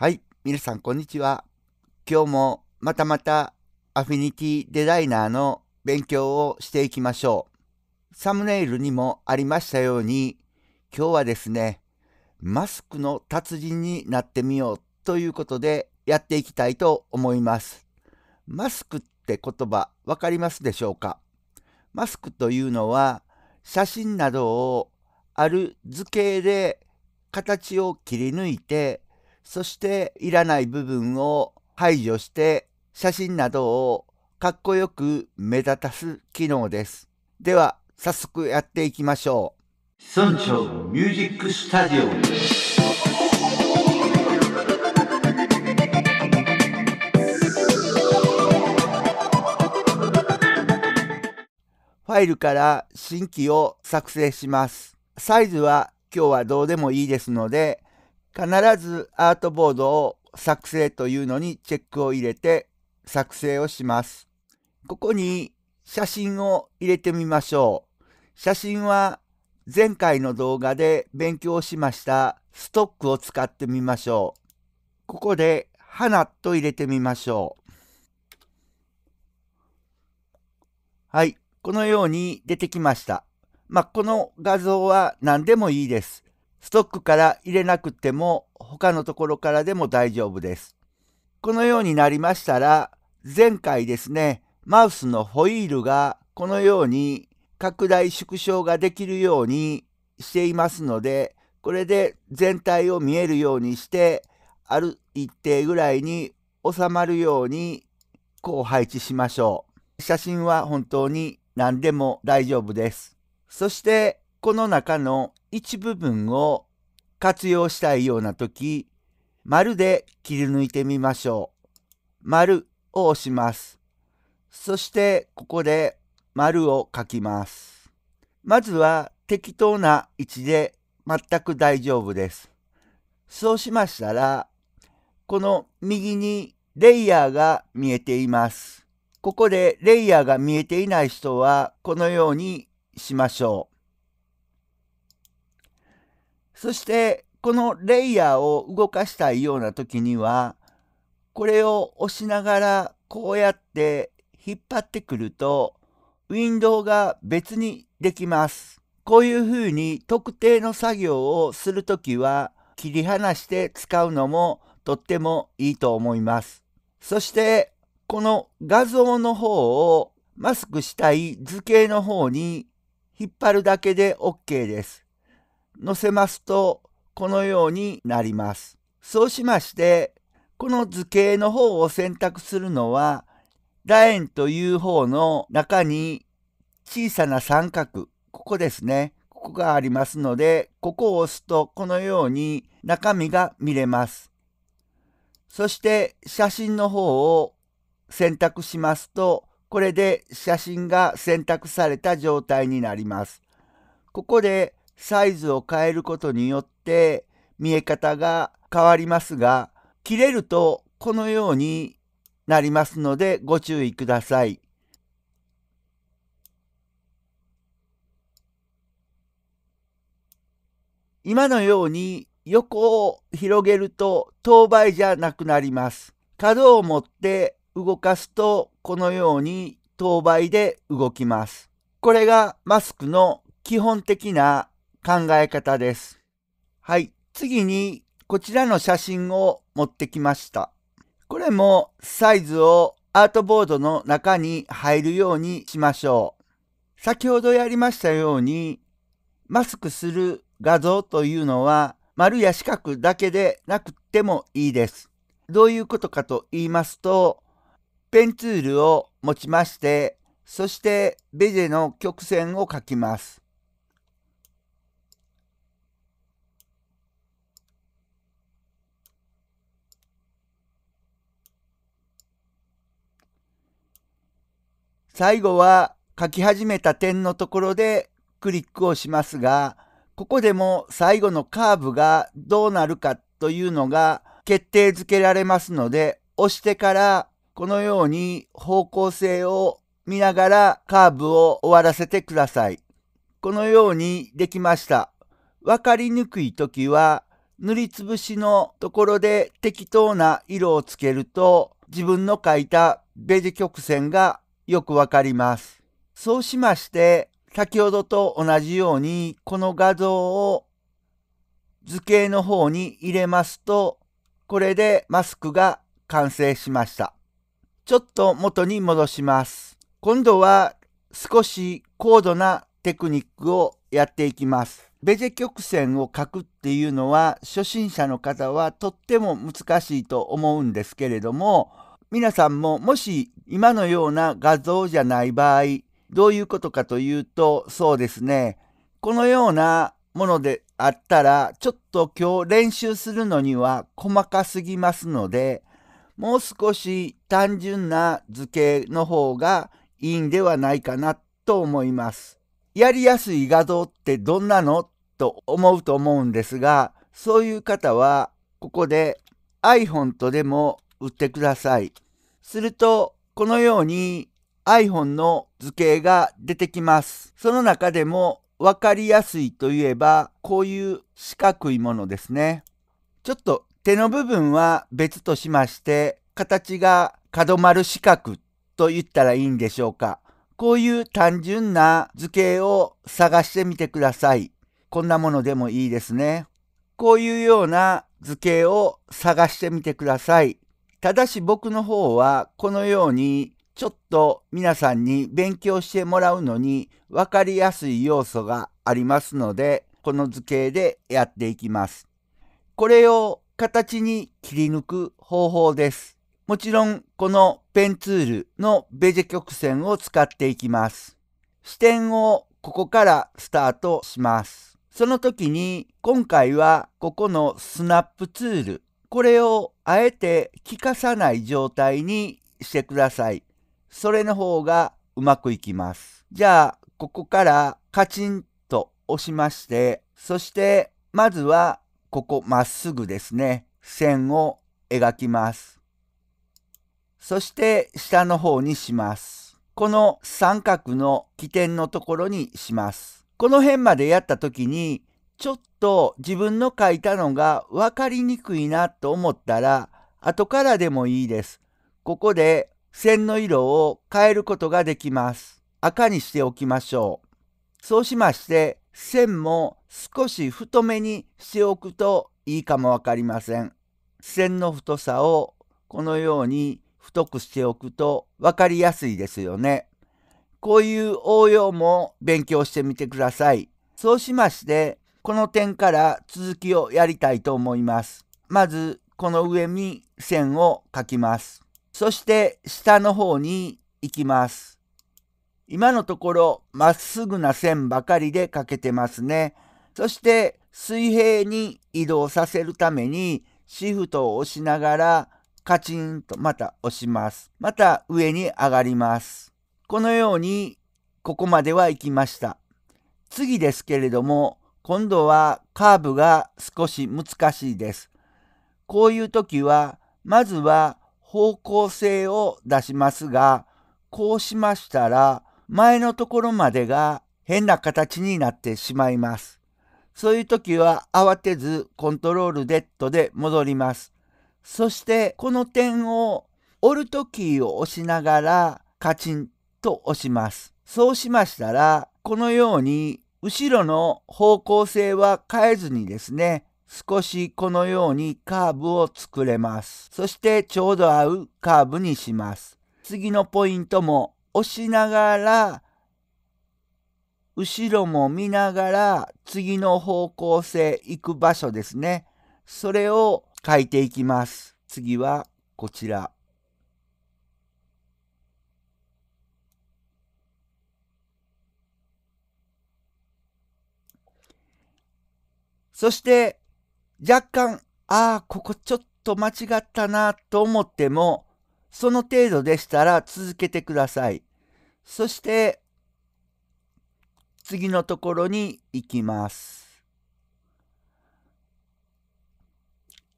はい、皆さんこんにちは。今日もまたまたアフィニティデザイナーの勉強をしていきましょう。サムネイルにもありましたように、今日はですね、マスクの達人になってみようということでやっていきたいと思います。マスクって言葉わかりますでしょうかマスクというのは写真などをある図形で形を切り抜いてそしていらない部分を排除して写真などをかっこよく目立たす機能です。では早速やっていきましょう。村長ミュージックスタジオファイルから新規を作成します。サイズは今日はどうでもいいですので、必ずアートボードを作成というのにチェックを入れて作成をします。ここに写真を入れてみましょう。写真は前回の動画で勉強しましたストックを使ってみましょう。ここで花と入れてみましょう。はい。このように出てきました。まあ、この画像は何でもいいです。ストックから入れなくても他のところからでも大丈夫です。このようになりましたら、前回ですね、マウスのホイールがこのように拡大縮小ができるようにしていますので、これで全体を見えるようにして、ある一定ぐらいに収まるようにこう配置しましょう。写真は本当に何でも大丈夫です。そしてこの中の一部分を活用したいような時、丸で切り抜いてみましょう。丸を押します。そしてここで丸を書きます。まずは適当な位置で全く大丈夫です。そうしましたら、この右にレイヤーが見えています。ここでレイヤーが見えていない人はこのようにしましょう。そしてこのレイヤーを動かしたいような時にはこれを押しながらこうやって引っ張ってくるとウィンドウが別にできます。こういうふうに特定の作業をするときは切り離して使うのもとってもいいと思います。そしてこの画像の方をマスクしたい図形の方に引っ張るだけで OK です。載せますとこのようになります。そうしましてこの図形の方を選択するのは楕円という方の中に小さな三角ここですねここがありますのでここを押すとこのように中身が見れます。そして写真の方を選択しますとこれで写真が選択された状態になります。ここでサイズを変えることによって見え方が変わりますが、切れるとこのようになりますのでご注意ください。今のように横を広げると等倍じゃなくなります。角を持って動かすとこのように等倍で動きます。これがマスクの基本的な考え方です。はい。次に、こちらの写真を持ってきました。これもサイズをアートボードの中に入るようにしましょう。先ほどやりましたように、マスクする画像というのは、丸や四角だけでなくてもいいです。どういうことかと言いますと、ペンツールを持ちまして、そしてベジェの曲線を描きます。最後は書き始めた点のところでクリックをしますが、ここでも最後のカーブがどうなるかというのが決定づけられますので、押してからこのように方向性を見ながらカーブを終わらせてください。このようにできました。わかりにくい時は塗りつぶしのところで適当な色をつけると自分の書いたベジ曲線がよくわかります。そうしまして、先ほどと同じようにこの画像を図形の方に入れますと、これでマスクが完成しました。ちょっと元に戻します。今度は少し高度なテクニックをやっていきます。ベジェ曲線を書くっていうのは初心者の方はとっても難しいと思うんですけれども、皆さんももし今のような画像じゃない場合、どういうことかというと、そうですね。このようなものであったら、ちょっと今日練習するのには細かすぎますので、もう少し単純な図形の方がいいんではないかなと思います。やりやすい画像ってどんなのと思うと思うんですが、そういう方は、ここで iPhone とでも売ってください。すると、このように iPhone の図形が出てきます。その中でも分かりやすいといえば、こういう四角いものですね。ちょっと手の部分は別としまして、形が角丸四角と言ったらいいんでしょうか。こういう単純な図形を探してみてください。こんなものでもいいですね。こういうような図形を探してみてください。ただし僕の方はこのようにちょっと皆さんに勉強してもらうのに分かりやすい要素がありますのでこの図形でやっていきます。これを形に切り抜く方法です。もちろんこのペンツールのベジェ曲線を使っていきます。視点をここからスタートします。その時に今回はここのスナップツールこれをあえて聞かさない状態にしてください。それの方がうまくいきます。じゃあ、ここからカチンと押しまして、そしてまずはここまっすぐですね、線を描きます。そして下の方にします。この三角の起点のところにします。この辺までやった時にちょっと自分の書いたのが分かりにくいなと思ったら、後からでもいいです。ここで線の色を変えることができます。赤にしておきましょう。そうしまして、線も少し太めにしておくといいかもわかりません。線の太さをこのように太くしておくと分かりやすいですよね。こういう応用も勉強してみてください。そうしましてこの点から続きをやりたいと思います。まず、この上に線を書きます。そして下の方に行きます。今のところまっすぐな線ばかりで書けてますね。そして水平に移動させるためにシフトを押しながらカチンとまた押します。また上に上がります。このようにここまでは行きました。次ですけれども今度はカーブが少し難しいです。こういう時は、まずは方向性を出しますが、こうしましたら、前のところまでが変な形になってしまいます。そういう時は慌てずコントロールデッドで戻ります。そしてこの点を折るトキーを押しながらカチンと押します。そうしましたらこのように後ろの方向性は変えずにですね、少しこのようにカーブを作れます。そしてちょうど合うカーブにします。次のポイントも押しながら、後ろも見ながら次の方向性行く場所ですね。それを書いていきます。次はこちら。そして、若干、ああ、ここちょっと間違ったなと思っても、その程度でしたら続けてください。そして、次のところに行きます。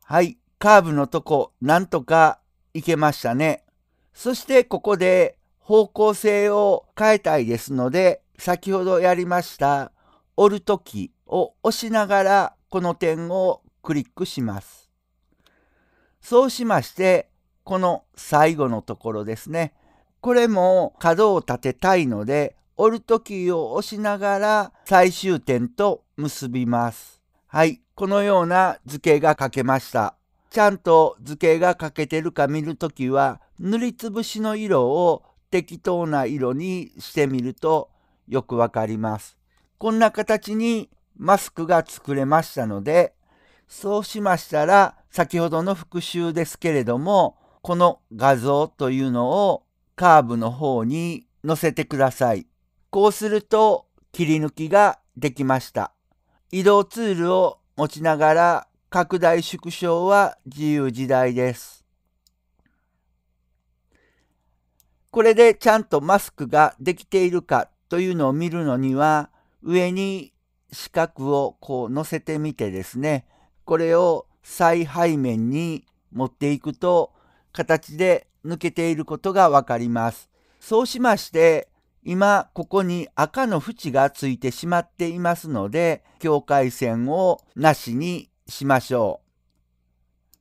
はい、カーブのとこ、なんとか行けましたね。そしてここで方向性を変えたいですので、先ほどやりました、折るとき、を押しながらこの点をクリックします。そうしまして、この最後のところですね。これも角を立てたいので、折るとキーを押しながら最終点と結びます。はい、このような図形が書けました。ちゃんと図形が書けてるか見るときは、塗りつぶしの色を適当な色にしてみるとよくわかります。こんな形にマスクが作れましたので、そうしましたら、先ほどの復習ですけれども、この画像というのをカーブの方に載せてください。こうすると切り抜きができました。移動ツールを持ちながら拡大縮小は自由自在です。これでちゃんとマスクができているかというのを見るのには上に四角をこう乗せてみてですね、これを再背面に持っていくと形で抜けていることがわかります。そうしまして、今ここに赤の縁がついてしまっていますので、境界線をなしにしましょう。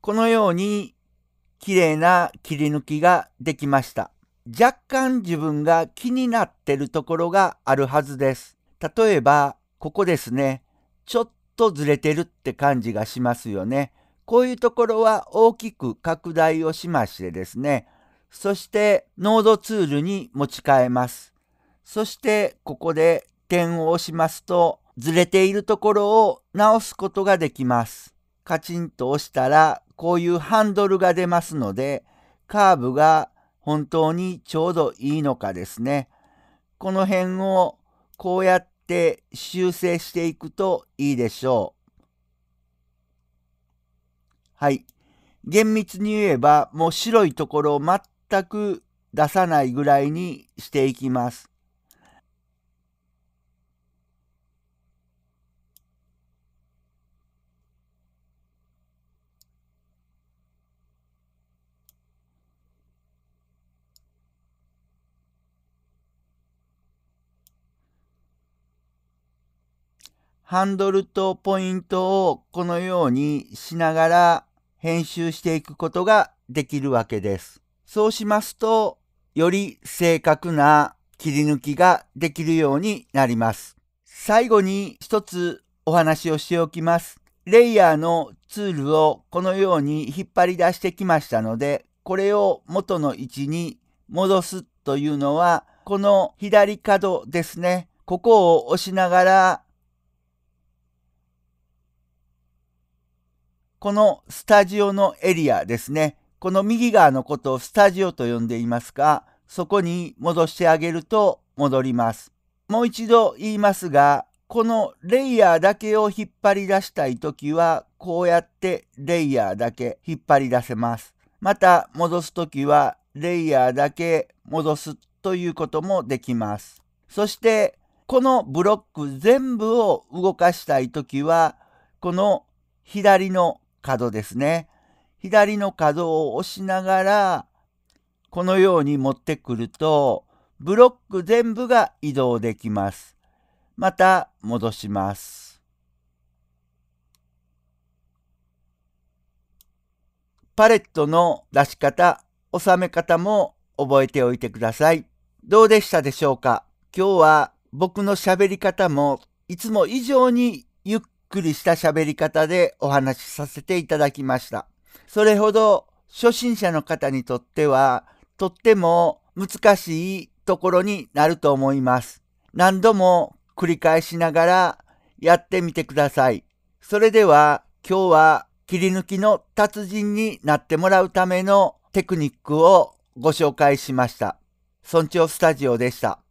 このように綺麗な切り抜きができました。若干自分が気になってるところがあるはずです。例えば、ここですね。ちょっとずれてるって感じがしますよね。こういうところは大きく拡大をしましてですね。そして、ノードツールに持ち替えます。そして、ここで点を押しますと、ずれているところを直すことができます。カチンと押したら、こういうハンドルが出ますので、カーブが本当にちょうどいいのかですね。この辺をこうやって修正していくといいでしょう。はい。厳密に言えばもう白いところを全く出さないぐらいにしていきます。ハンドルとポイントをこのようにしながら編集していくことができるわけです。そうしますと、より正確な切り抜きができるようになります。最後に一つお話をしておきます。レイヤーのツールをこのように引っ張り出してきましたので、これを元の位置に戻すというのは、この左角ですね。ここを押しながらこのスタジオのエリアですね。この右側のことをスタジオと呼んでいますが、そこに戻してあげると戻ります。もう一度言いますが、このレイヤーだけを引っ張り出したいときは、こうやってレイヤーだけ引っ張り出せます。また戻すときは、レイヤーだけ戻すということもできます。そして、このブロック全部を動かしたいときは、この左の角ですね。左の角を押しながら、このように持ってくると、ブロック全部が移動できます。また戻します。パレットの出し方、収め方も覚えておいてください。どうでしたでしょうか今日は僕の喋り方もいつも以上にゆっくりした喋り方でお話しさせていただきました。それほど初心者の方にとってはとっても難しいところになると思います。何度も繰り返しながらやってみてください。それでは今日は切り抜きの達人になってもらうためのテクニックをご紹介しました。村長スタジオでした。